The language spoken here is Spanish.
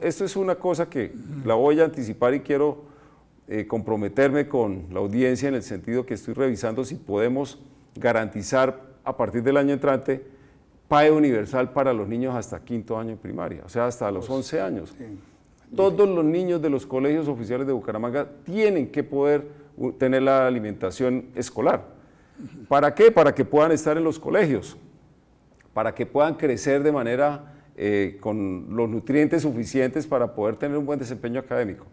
esto es una cosa que la voy a anticipar y quiero eh, comprometerme con la audiencia en el sentido que estoy revisando si podemos garantizar a partir del año entrante PAE universal para los niños hasta quinto año de primaria, o sea, hasta los 11 pues, años. Todos los niños de los colegios oficiales de Bucaramanga tienen que poder tener la alimentación escolar. ¿Para qué? Para que puedan estar en los colegios, para que puedan crecer de manera eh, con los nutrientes suficientes para poder tener un buen desempeño académico.